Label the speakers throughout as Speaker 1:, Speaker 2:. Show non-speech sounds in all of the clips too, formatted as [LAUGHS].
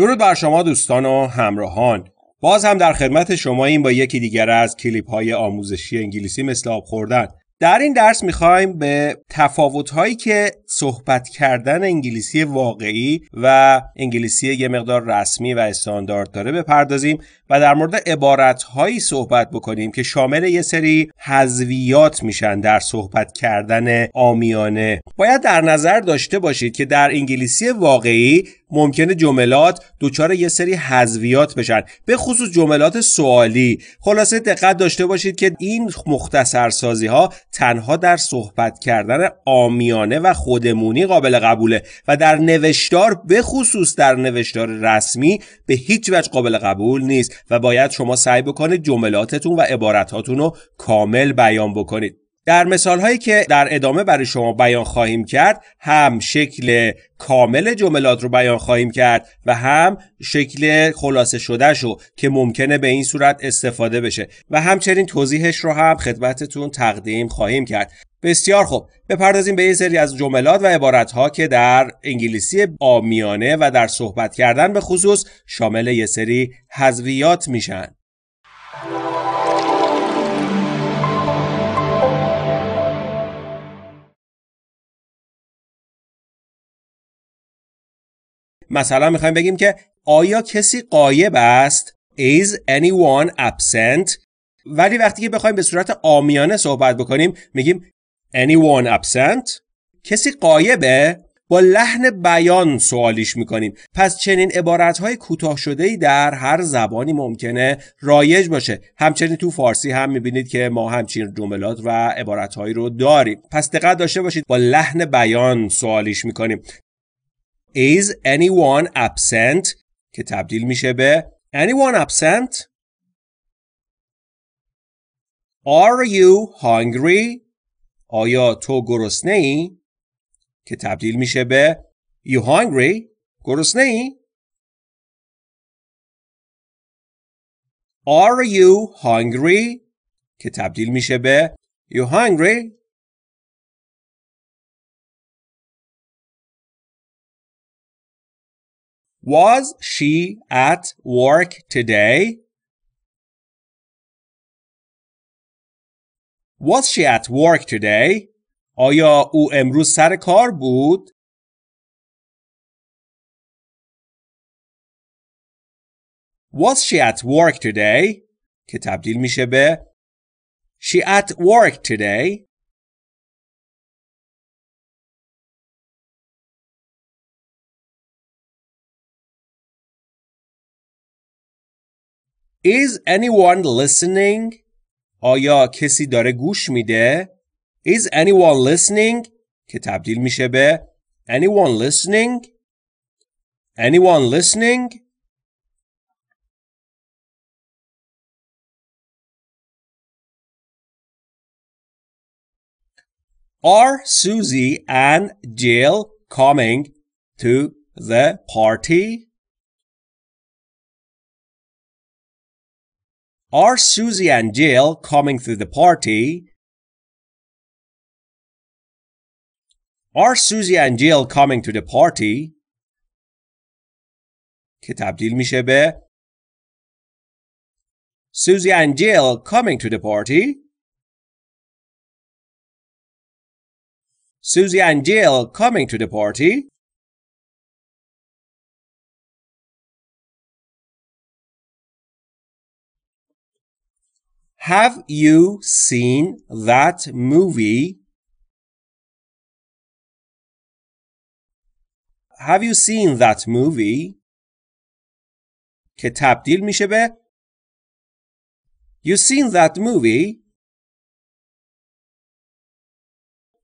Speaker 1: درود بر شما دوستان و همراهان باز هم در خدمت شما این با یکی دیگر از کلیپ های آموزشی انگلیسی مثل آب خوردن در این درس میخوایم به تفاوت هایی که صحبت کردن انگلیسی واقعی و انگلیسی یه مقدار رسمی و استاندارد داره بپردازیم و در مورد عبارتهایی صحبت بکنیم که شامل یه سری حذویات میشن در صحبت کردن آمیانه باید در نظر داشته باشید که در انگلیسی واقعی ممکنه جملات دچار یه سری حذویات بشن به خصوص جملات سوالی خلاصه دقت داشته باشید که این سازی ها تنها در صحبت کردن آمیانه و خودمونی قابل قبوله و در نوشتار به خصوص در نوشتار رسمی به هیچ وجه قابل قبول نیست و باید شما سعی بکنید جملاتتون و عبارتاتون رو کامل بیان بکنید در مثال هایی که در ادامه برای شما بیان خواهیم کرد هم شکل کامل جملات رو بیان خواهیم کرد و هم شکل خلاصه شدهش رو که ممکنه به این صورت استفاده بشه و همچنین توضیحش رو هم خدمتتون تقدیم خواهیم کرد بسیار خوب بپردازیم به یه سری از جملات و ها که در انگلیسی آمیانه و در صحبت کردن به خصوص شامل یه سری حذویات میشن
Speaker 2: مثلا میخوایم بگیم
Speaker 1: که آیا کسی قایب است؟ Is anyone absent؟ ولی وقتی که بخوایم به صورت آمیانه صحبت بکنیم میگیم anyone absent کسی قایبه با لحن بیان سوالیش میکنیم پس چنین عبارتهای کوتاه شده ای در هر زبانی ممکنه رایج باشه همچنین تو فارسی هم میبینید که ما همچین جملات و عبارتهایی رو داریم پس دقت داشته باشید با لحن بیان سوالیش میکنیم is anyone absent که تبدیل میشه به anyone absent are you hungry آیا تو گرسنه ای؟ که تبدیل میشه به You hungry? گرسنه ای؟
Speaker 2: Are you hungry? که تبدیل میشه به You hungry? Was she at work today? Was she at work today? آیا او امروز سر کار بود؟ Was she at work today? که تبدیل میشه به She at work today.
Speaker 1: Is anyone listening? آیا کسی داره گوش میده؟ Is anyone listening? که تبدیل میشه به Anyone listening? Anyone
Speaker 2: listening? Are Susie and Jill coming to the party? Are Susie and Jill coming to the party? Are Susie and Jill coming to the party? که تبدیل میشه به Susie and Jill coming to the party. Susie and Jill coming to the party. Have you seen that movie? Have you seen that movie? که تبدیل میشه به You seen that movie?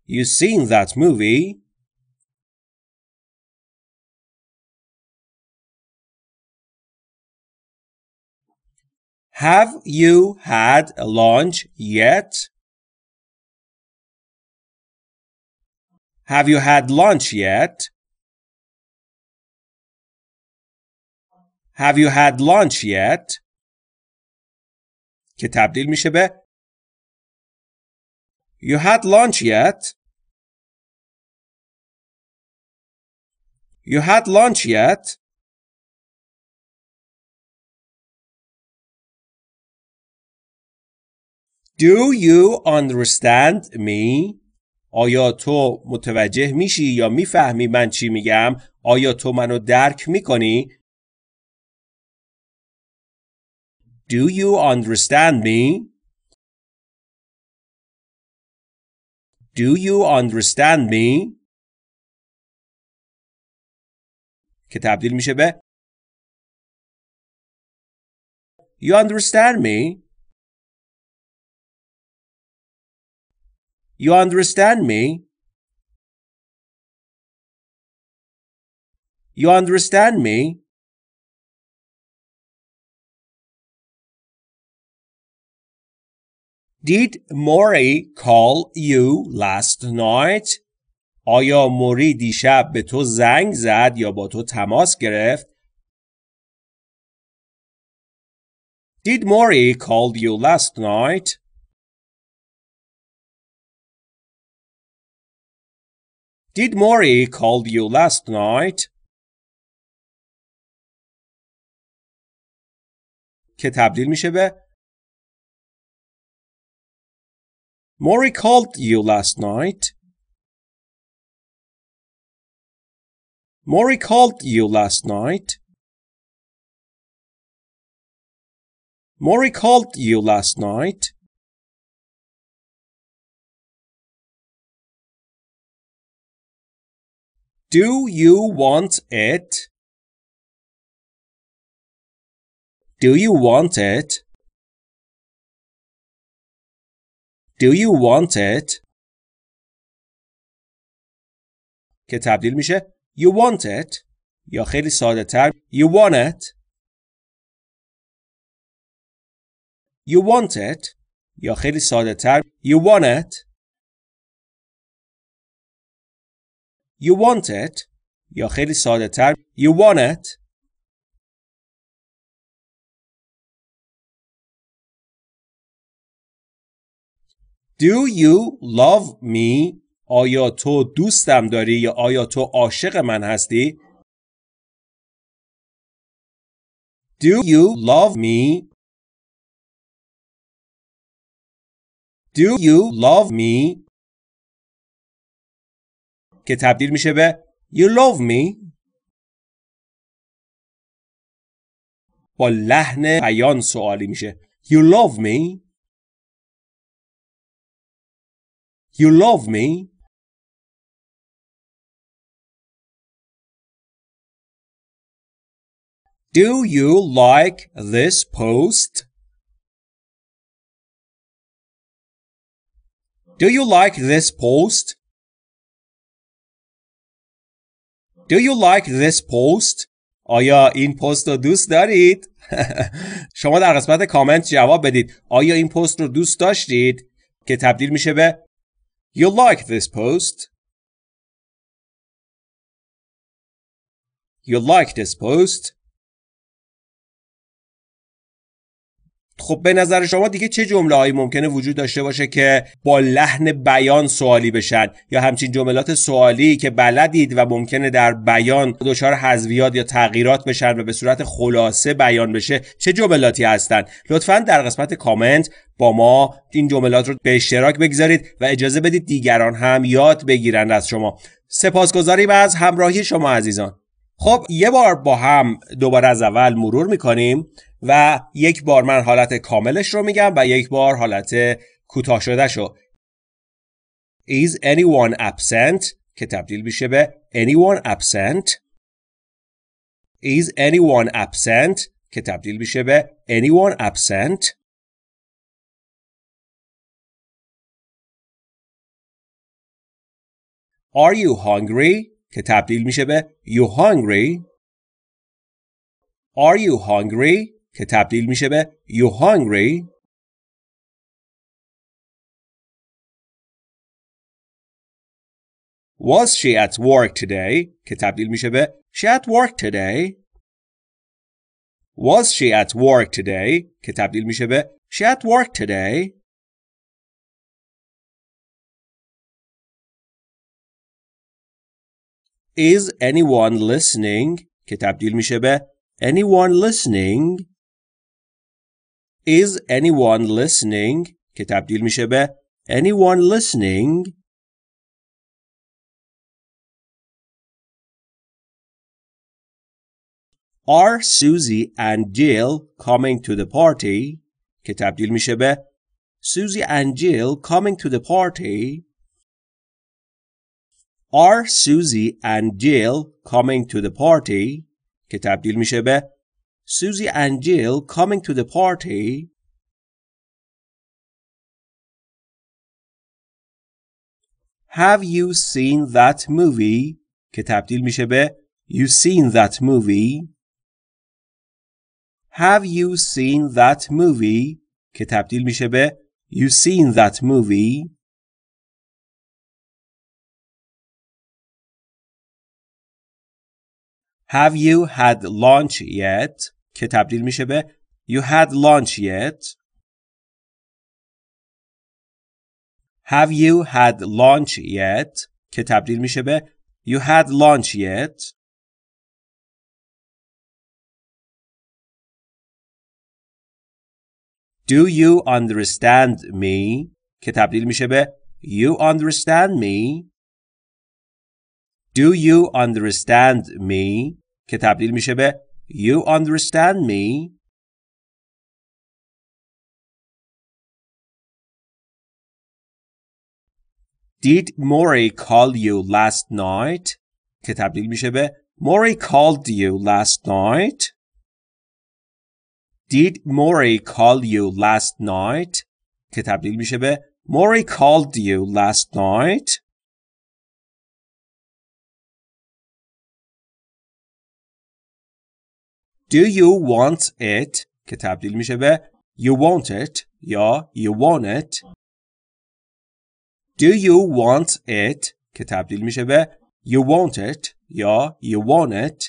Speaker 2: You seen that movie? Have you had lunch yet? Have you had lunch yet? Have you had lunch yet? که تبدیل میشه به You had lunch yet? You had lunch yet?
Speaker 1: Do you understand me? آیا تو متوجه میشی یا میفهمی من چی میگم؟ آیا تو منو درک میکنی؟ Do you understand me?
Speaker 2: Do you understand me? که تبدیل میشه به You understand me? You understand me? You understand me?
Speaker 1: Did Mori call you last night? آیا موری دیشب به تو زنگ زد یا با تو تماس گرفت؟ Did Mori call you last
Speaker 2: night? Did Maury call you last night? که تبدیل میشه به Maury called you last night. Maury called you last night. Maury called you last night. Do you want it? Do you want it? Do you want it? که تبدیل میشه You want it یا خیلی ساده تر You want it You want it
Speaker 1: یا خیلی ساده تر You want it You want it یا خیلی ساده تر You want it Do you love me? آیا تو دوستم داری یا آیا تو عاشق من هستی؟
Speaker 2: Do you love me? Do you love me?
Speaker 1: که تبدیل میشه به You love me با لحن بیان سوالی میشه You love me
Speaker 2: You love me Do you like this post? Do you like this post?
Speaker 1: Do you like this post? آیا این پست رو دوست دارید؟ [LAUGHS] شما در قسمت کامنت جواب بدید آیا این پست رو دوست داشتید؟ که تبدیل میشه به You like this post?
Speaker 2: You like this post?
Speaker 1: خب به نظر شما دیگه چه جمله هایی ممکنه وجود داشته باشه که با لحن بیان سوالی بشن یا همچین جملات سوالی که بلدید و ممکنه در بیان دچار حذویات یا تغییرات بشن و به صورت خلاصه بیان بشه چه جملاتی هستن لطفا در قسمت کامنت با ما این جملات رو به اشتراک بگذارید و اجازه بدید دیگران هم یاد بگیرند از شما سپاسگزاریم از همراهی شما عزیزان خب یه بار با هم دوباره از اول مرور میکنیم و یک بار من حالت کاملش رو میگم و یک بار حالت کوتاه شده شو Is anyone absent که تبدیل میشه به anyone absent Is anyone absent که تبدیل میشه به anyone absent Are you hungry که تبدیل میشه به you hungry Are you hungry که تبدیل میشه به You hungry? Was she at work today? که تبدیل میشه به She at work today? Was she at work today? که تبدیل میشه به She at work
Speaker 2: today?
Speaker 1: Is anyone listening? که تبدیل میشه به Anyone listening? is anyone listening که تبدیل میشه به anyone listening Are Susie and Jill coming to the party? که تبدیل میشه به Susie and Jill coming to the party? Are Susie and Jill coming to the party? که تبدیل میشه به Susie and Jill coming to the party.
Speaker 2: Have you seen
Speaker 1: that movie? که تبدیل میشه به You seen that movie? Have you seen that movie? که تبدیل میشه به
Speaker 2: You seen that movie? Have you had lunch
Speaker 1: yet? که تبدیل میشه به You had lunch yet? Have you had lunch yet? که
Speaker 2: تبدیل میشه به You had lunch yet? Do you understand
Speaker 1: me? که تبدیل میشه به You understand me? Do you understand me? که تبدیل میشه به
Speaker 2: You understand me?
Speaker 1: Did Mori call you last night? که تبدیل میشه به Maury called you last night. Did Mori call you last night? که تبدیل میشه به Maury called you last night. Do you want it که تبدیل میشه به you want it یا you want it Do you want it که تبدیل میشه به you want it یا you want it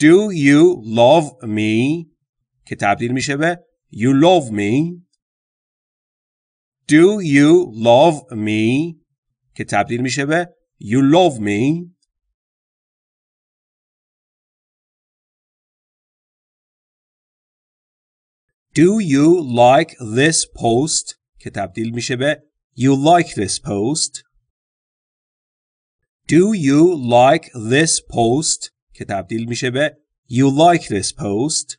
Speaker 2: Do you love
Speaker 1: me که تبدیل میشه به you love me Do you love me که تبدیل میشه به you love
Speaker 2: me. Do you like this post که
Speaker 1: تبدیل میشه به You like this post. Do you like this post که تبدیل میشه به You like this post.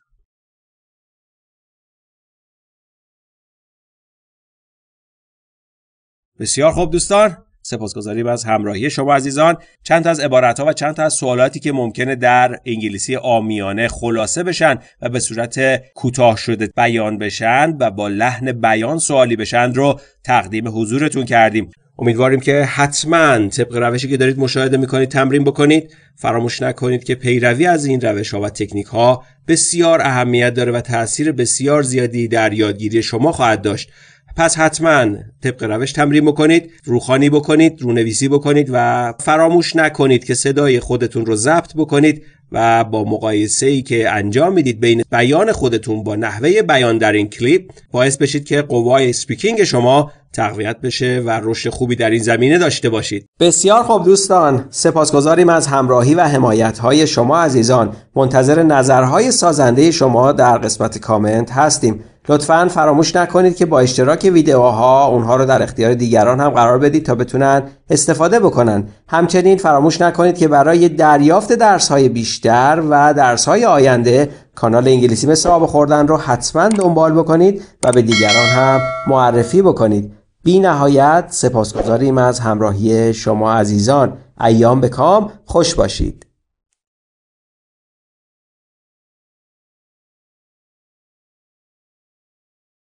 Speaker 1: بسیار خوب دوستان سپاسگزاریم از همراهی شما عزیزان چند از عبارت ها و چند از سوالاتی که ممکنه در انگلیسی آمیانه خلاصه بشن و به صورت کوتاه شده بیان بشن و با لحن بیان سوالی بشن رو تقدیم حضورتون کردیم امیدواریم که حتما طبق روشی که دارید مشاهده میکنید تمرین بکنید فراموش نکنید که پیروی از این روش ها و تکنیک ها بسیار اهمیت داره و تاثیر بسیار زیادی در یادگیری شما خواهد داشت پس حتما طبق روش تمرین بکنید روخانی بکنید رونویسی بکنید و فراموش نکنید که صدای خودتون رو ضبط بکنید و با مقایسه ای که انجام میدید بین بیان خودتون با نحوه بیان در این کلیپ باعث بشید که قوای سپیکینگ شما تقویت بشه و رشد خوبی در این زمینه داشته باشید بسیار خوب دوستان سپاسگزاریم از همراهی و حمایت های شما عزیزان منتظر نظرهای سازنده شما در قسمت کامنت هستیم لطفا فراموش نکنید که با اشتراک ویدیوها اونها رو در اختیار دیگران هم قرار بدید تا بتونن استفاده بکنن همچنین فراموش نکنید که برای دریافت درس های بیشتر و درس های آینده کانال انگلیسی مثل آب خوردن رو حتما دنبال بکنید و به دیگران هم معرفی بکنید بی نهایت سپاسگزاریم از همراهی شما عزیزان ایام به کام خوش باشید